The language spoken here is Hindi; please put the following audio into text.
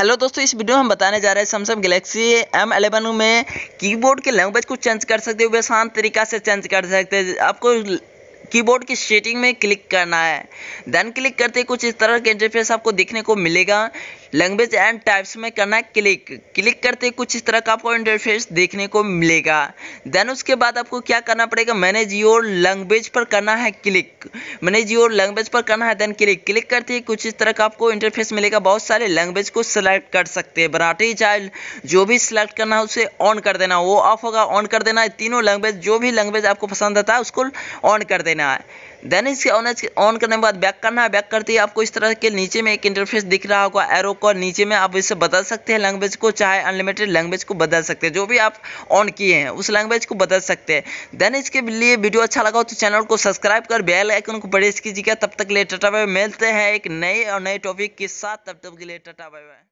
हेलो दोस्तों इस वीडियो में हम बताने जा रहे हैं सैमसंग गैलेक्सी एम एलेवन में कीबोर्ड के लैंग्वेज को चेंज कर सकते हो आसान तरीका से चेंज कर सकते हैं आपको कीबोर्ड की सेटिंग में क्लिक करना है देन क्लिक करते कुछ इस तरह के इंटरफेस आपको देखने को मिलेगा लैंग्वेज एंड टाइप्स में करना है क्लिक क्लिक करते ही कुछ इस तरह का आपको इंटरफेस देखने को मिलेगा देन उसके बाद आपको क्या करना पड़ेगा मैनेज योर लैंग्वेज पर करना है क्लिक मैनेज योर लैंग्वेज पर करना है देन क्लिक क्लिक करते ही कुछ इस तरह का आपको इंटरफेस मिलेगा बहुत सारे लैंग्वेज को सिलेक्ट कर सकते हैं बराठी चाइल्ड जो भी सिलेक्ट करना है उसे ऑन कर देना वो ऑफ होगा ऑन कर देना है तीनों लैंग्वेज जो भी लैंग्वेज आपको पसंद आता है उसको ऑन कर देना है देन इसके ऑन ऑन करने के बाद बैक करना है बैक करते ही आपको इस तरह के नीचे में एक इंटरफेस दिख रहा होगा एरो को नीचे में आप इसे बदल सकते हैं लैंग्वेज को चाहे अनलिमिटेड लैंग्वेज को बदल सकते हैं जो भी आप ऑन किए हैं उस लैंग्वेज को बदल सकते हैं देन इसके लिए वीडियो अच्छा लगा हो तो चैनल को सब्सक्राइब कर बेल आइकन को प्रेस कीजिएगा तब तक के लिए मिलते हैं एक नए और नए टॉपिक के साथ तब तक के लिए